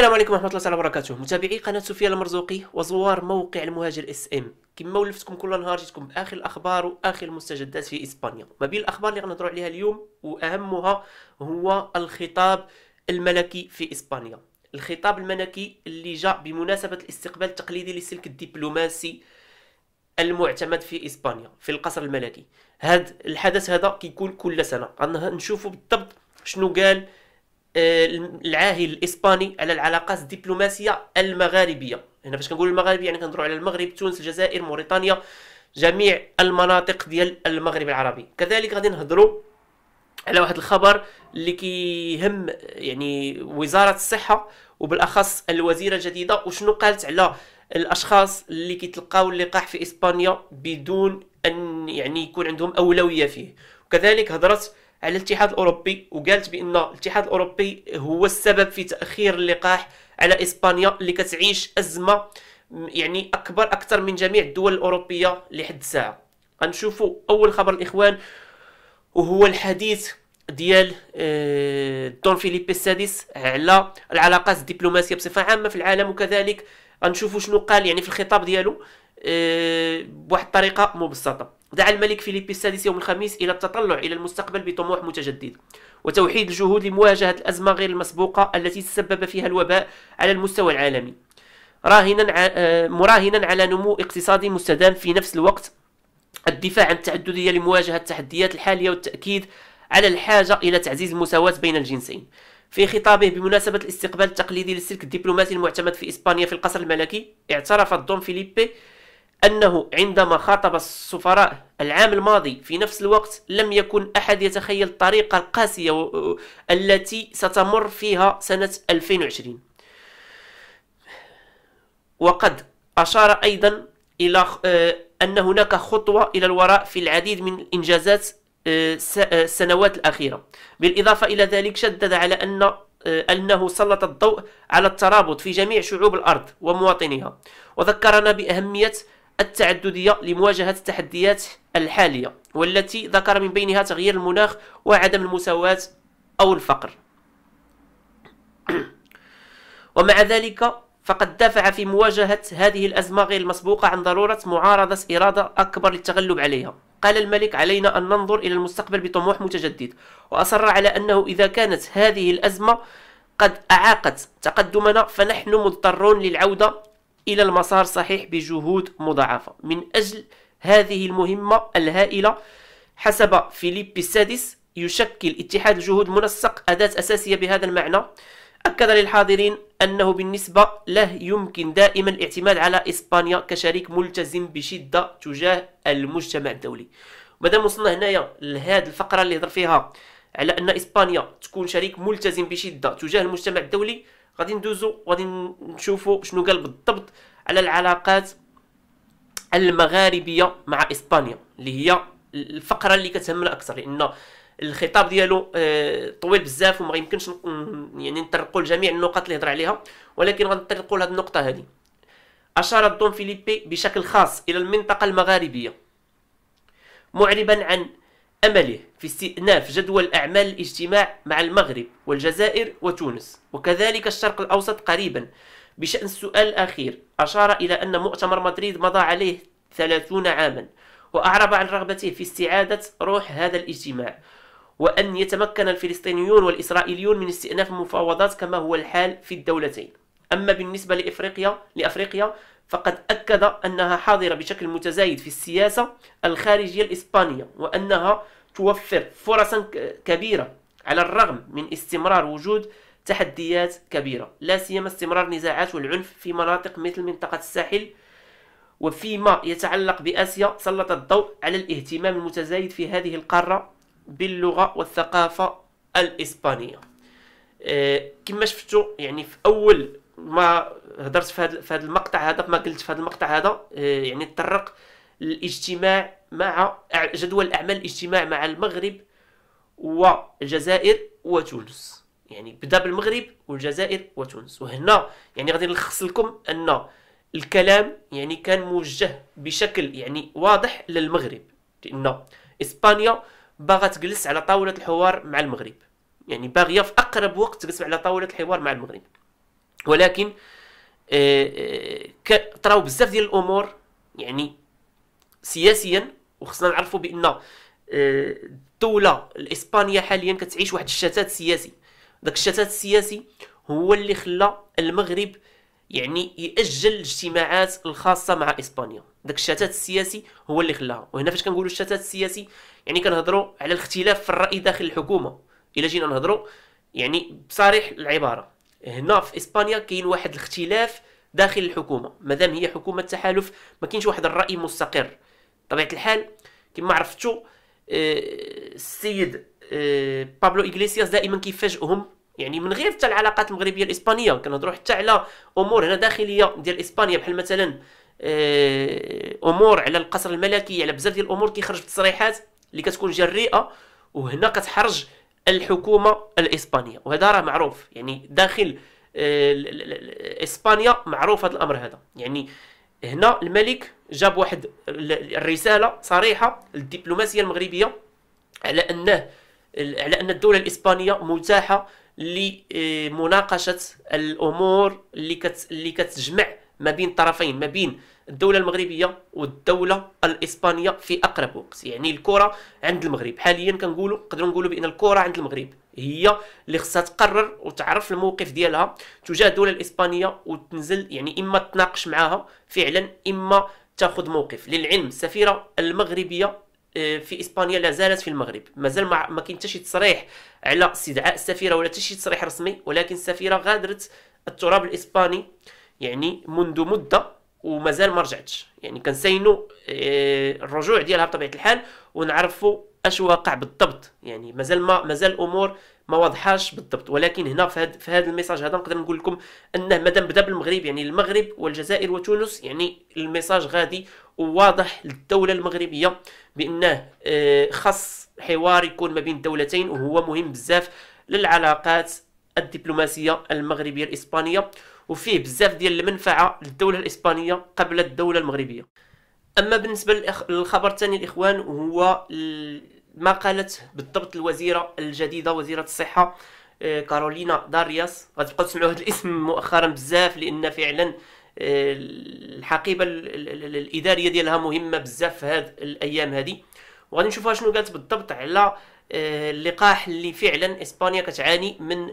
السلام عليكم ورحمه الله تعالى وبركاته متابعي قناه سفيان المرزوقي وزوار موقع المهاجر اس ام كما ولفتكم كل نهار جيتكم باخر الاخبار واخر المستجدات في اسبانيا ما بين الاخبار اللي غنهضروا عليها اليوم واهمها هو الخطاب الملكي في اسبانيا الخطاب الملكي اللي جاء بمناسبه الاستقبال التقليدي للسلك الدبلوماسي المعتمد في اسبانيا في القصر الملكي هذا الحدث هذا كيكون كل سنه غنشوفوا بالضبط شنو قال العاهل الاسباني على العلاقات الدبلوماسيه المغاربيه هنا فاش كنقول المغرب يعني كنهضروا على المغرب تونس الجزائر موريتانيا جميع المناطق ديال المغرب العربي كذلك غادي نهضروا على واحد الخبر اللي كيهم يعني وزاره الصحه وبالاخص الوزيره الجديده وشنو قالت على الاشخاص اللي كيتلقاو اللقاح في اسبانيا بدون ان يعني يكون عندهم اولويه فيه وكذلك هضرت على الاتحاد الاوروبي وقالت بان الاتحاد الاوروبي هو السبب في تاخير اللقاح على اسبانيا اللي كتعيش ازمه يعني اكبر اكثر من جميع الدول الاوروبيه لحد الساعه غنشوفوا اول خبر الاخوان وهو الحديث ديال آه، دون فيليب السادس على العلاقات الدبلوماسيه بصفه عامه في العالم وكذلك غنشوفوا شنو قال يعني في الخطاب ديالو آه، بواحد الطريقه مبسطه دعا الملك فيليب السادس يوم الخميس إلى التطلع إلى المستقبل بطموح متجدد وتوحيد الجهود لمواجهة الأزمة غير المسبوقة التي تسبب فيها الوباء على المستوى العالمي راهنا آه، مراهنا على نمو اقتصادي مستدام في نفس الوقت الدفاع عن التعددية لمواجهة التحديات الحالية والتأكيد على الحاجة إلى تعزيز المساواة بين الجنسين في خطابه بمناسبة الاستقبال التقليدي للسلك الدبلوماسي المعتمد في إسبانيا في القصر الملكي اعترف دون فيليبي أنه عندما خاطب السفراء العام الماضي في نفس الوقت لم يكن أحد يتخيل الطريقة القاسية التي ستمر فيها سنة 2020 وقد أشار أيضا إلى آه، أن هناك خطوة إلى الوراء في العديد من الإنجازات آه، آه، السنوات الأخيرة بالإضافة إلى ذلك شدد على أن أنه سلط الضوء على الترابط في جميع شعوب الأرض ومواطنيها وذكرنا بأهمية التعددية لمواجهة التحديات الحالية والتي ذكر من بينها تغيير المناخ وعدم المساواة أو الفقر ومع ذلك فقد دافع في مواجهة هذه الأزمة غير المسبوقة عن ضرورة معارضة إرادة أكبر للتغلب عليها قال الملك علينا أن ننظر إلى المستقبل بطموح متجدد وأصر على أنه إذا كانت هذه الأزمة قد أعاقت تقدمنا فنحن مضطرون للعودة إلى المسار الصحيح بجهود مضاعفة من أجل هذه المهمة الهائلة حسب فيليب السادس يشكل اتحاد الجهود المنسق أداة أساسية بهذا المعنى أكد للحاضرين أنه بالنسبة له يمكن دائما الاعتماد على إسبانيا كشريك ملتزم بشدة تجاه المجتمع الدولي مادام وصلنا هنايا لهاد الفقرة اللي هضر فيها على أن إسبانيا تكون شريك ملتزم بشدة تجاه المجتمع الدولي غادي ندوزو غادي نشوفو شنو قال بالضبط على العلاقات المغاربيه مع اسبانيا اللي هي الفقره اللي كتهمنا اكثر لان الخطاب ديالو آه، طويل بزاف وما يمكنش يعني نطرقوا لجميع النقط اللي هضر عليها ولكن غنطرقوا لهذه النقطه هذه اشار دون فيليبي بشكل خاص الى المنطقه المغاربيه معربا عن أمله في استئناف جدول أعمال الاجتماع مع المغرب والجزائر وتونس وكذلك الشرق الأوسط قريبا بشأن السؤال الأخير أشار إلى أن مؤتمر مدريد مضى عليه ثلاثون عاما وأعرب عن رغبته في استعادة روح هذا الاجتماع وأن يتمكن الفلسطينيون والإسرائيليون من استئناف المفاوضات كما هو الحال في الدولتين أما بالنسبة لإفريقيا لأفريقيا فقد أكد أنها حاضرة بشكل متزايد في السياسة الخارجية الإسبانية وأنها توفر فرصا كبيرة على الرغم من استمرار وجود تحديات كبيرة لا سيما استمرار النزاعات والعنف في مناطق مثل منطقة الساحل وفيما يتعلق بآسيا سلط الضوء على الاهتمام المتزايد في هذه القارة باللغة والثقافة الإسبانية آه، كما شفتوا يعني في أول ما هضرت في هذا في هذا المقطع هذا كما قلت في هذا المقطع هذا آه، يعني تطرق للاجتماع مع جدول اعمال الاجتماع مع المغرب والجزائر وتونس يعني بدا بالمغرب والجزائر وتونس وهنا يعني غادي نلخص لكم ان الكلام يعني كان موجه بشكل يعني واضح للمغرب لان اسبانيا باغا تجلس على طاوله الحوار مع المغرب يعني باغيه في اقرب وقت تجلس على طاوله الحوار مع المغرب ولكن آه، آه، كتراو بزاف ديال الامور يعني سياسيا وخصنا نعرفوا بان آه، الدوله الاسبانيه حاليا كتعيش واحد الشتات سياسي داك الشتات السياسي هو اللي خلى المغرب يعني ياجل الاجتماعات الخاصه مع اسبانيا داك الشتات السياسي هو اللي خلاها وهنا فاش كنقولوا الشتات السياسي يعني كنهضروا على الاختلاف في الراي داخل الحكومه الا جينا نهضروا يعني بصريح العباره هنا في اسبانيا كاين واحد الاختلاف داخل الحكومه مادام هي حكومه تحالف ما كاينش واحد الراي مستقر طبيعه الحال كما عرفتوا آه، السيد آه، بابلو اغليسياس دائما كيفاجئهم يعني من غير حتى العلاقات المغربيه الاسبانيه كنهضروا حتى على امور هنا داخليه ديال اسبانيا بحال مثلا آه، امور على القصر الملكي على بزاف ديال الامور كيخرج بتصريحات اللي كتكون جريئه وهنا كتحرج الحكومه الاسبانيه وهذا راه معروف يعني داخل آه، اسبانيا معروف هذا الامر هذا يعني هنا الملك جاب واحد الرساله صريحه للدبلوماسيه المغربيه على انه على ان الدوله الاسبانيه متاحه لمناقشه الامور اللي كت اللي كتجمع ما بين طرفين ما بين الدولة المغربية والدولة الإسبانية في أقرب وقت يعني الكرة عند المغرب حاليا كنقولوا نقدروا نقولوا بأن الكرة عند المغرب هي اللي خصها تقرر وتعرف الموقف ديالها تجاه الدولة الإسبانية وتنزل يعني إما تناقش معاها فعلا إما تاخذ موقف للعلم السفيرة المغربية آه، في اسبانيا لا زالت في المغرب مازال ما, ما كاين حتى شي تصريح على استدعاء السفيره ولا حتى شي تصريح رسمي ولكن السفيره غادرت التراب الاسباني يعني منذ مده ومازال ما رجعتش يعني كنساينو آه، الرجوع ديالها بطبيعه الحال ونعرفوا اش واقع بالضبط يعني مازال ما مازال الامور ما واضحاش بالضبط ولكن هنا في هذا في هذا الميساج هذا نقدر نقول لكم انه مادام بدا بالمغرب يعني المغرب والجزائر وتونس يعني الميساج غادي وواضح للدوله المغربيه بانه آه، خاص حوار يكون ما بين الدولتين وهو مهم بزاف للعلاقات الدبلوماسيه المغربيه الاسبانيه وفيه بزاف ديال المنفعه للدوله الاسبانيه قبل الدوله المغربيه اما بالنسبه للخبر الثاني الاخوان هو ما قالت بالضبط الوزيره الجديده وزيره الصحه آه، كارولينا دارياس غتبقاو تسمعوا هذا الاسم مؤخرا بزاف لان فعلا آه، الحقيبه الاداريه ديالها مهمه بزاف في هاد الايام هذه وغادي نشوفوا شنو قالت بالضبط على آه، اللقاح اللي فعلا اسبانيا كتعاني من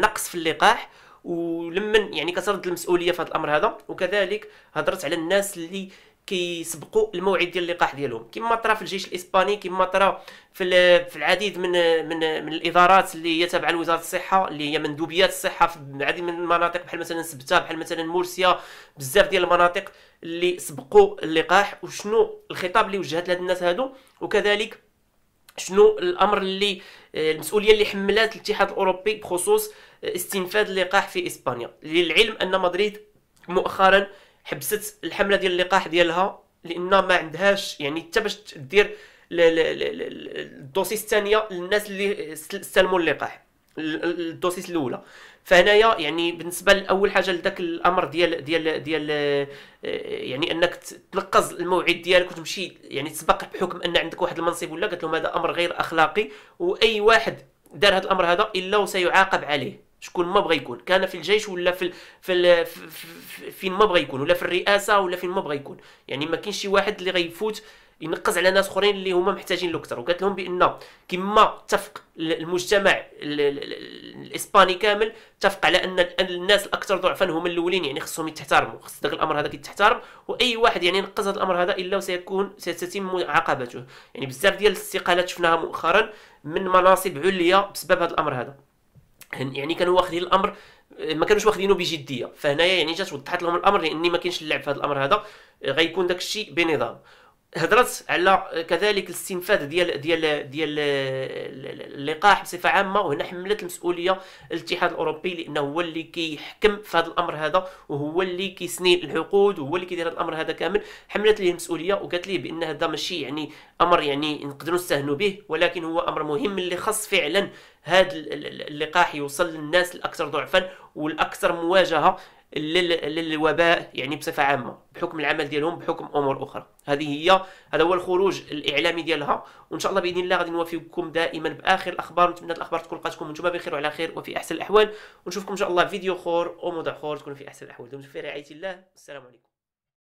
نقص في اللقاح ولمن يعني كترد المسؤوليه في هذا الامر هذا وكذلك هضرت على الناس اللي كيسبقوا الموعد ديال اللقاح ديالهم كما طرا في الجيش الاسباني كما طرا في في العديد من من من الادارات اللي هي تابعه لوزاره الصحه اللي هي مندوبيات الصحه في العديد من المناطق بحال مثلا سبته بحال مثلا مورسيا بزاف ديال المناطق اللي سبقوا اللقاح وشنو الخطاب اللي وجهت لهاد الناس هادو وكذلك شنو الامر اللي آه، المسؤوليه اللي حملات الاتحاد الاوروبي بخصوص آه، استنفاذ اللقاح في اسبانيا للعلم ان مدريد مؤخرا حبست الحمله ديال اللقاح ديالها لان ما عندهاش يعني حتى باش دير الدوسيس الثانيه للناس اللي استلموا اللقاح الدوسيس الاولى فهنايا يعني بالنسبه لاول حاجه لذاك الامر ديال ديال ديال آه، يعني انك تنقز الموعد ديالك وتمشي يعني تسبق بحكم ان عندك واحد المنصب ولا قالت لهم هذا امر غير اخلاقي واي واحد دار هذا الامر هذا الا وسيعاقب عليه شكون ما بغى يكون كان في الجيش ولا في ال... في, ال... في فين ما بغى يكون ولا في الرئاسه ولا فين ما بغى يكون يعني ما كاينش شي واحد اللي غيفوت ينقز على ناس اخرين اللي هما محتاجين له اكثر وقالت لهم بان كما اتفق المجتمع الاسباني كامل اتفق على ان الناس الاكثر ضعفا هما الاولين يعني خصهم يتحترموا خص داك الامر هذا كيتحترم واي واحد يعني ينقز هذا الامر هذا الا وسيكون ستتم عقبته يعني بزاف ديال الاستقالات شفناها مؤخرا من مناصب عليا بسبب هذا الامر هذا يعني كانوا واخدين الامر ما كانوش واخدينه بجديه فهنايا يعني جات وضحت لهم الامر لان ما كاينش اللعب في هذا الامر هذا غيكون داك الشيء بنظام هضرت على كذلك الاستنفاذ ديال ديال ديال اللقاح بصفه عامه وهنا حملت المسؤوليه الاتحاد الاوروبي لانه هو اللي كيحكم في هذا الامر هذا وهو اللي كيسني العقود وهو اللي كيدير هذا الامر هذا كامل حملت ليه المسؤوليه وقالت ليه بان هذا ماشي يعني امر يعني نقدروا نستهنوا به ولكن هو امر مهم اللي خص فعلا هذا اللقاح يوصل للناس الاكثر ضعفا والاكثر مواجهه للوباء يعني بصفه عامه بحكم العمل ديالهم بحكم امور اخرى هذه هي هذا هو الخروج الاعلامي ديالها وان شاء الله باذن الله غادي نوافيكم دائما باخر الاخبار نتمنى الاخبار تكون لقاتكم نتوما بخير وعلى خير وفي احسن الاحوال ونشوفكم ان شاء الله فيديو اخر وموضوع اخر تكونوا في احسن الاحوال دمتم في رعايه الله السلام عليكم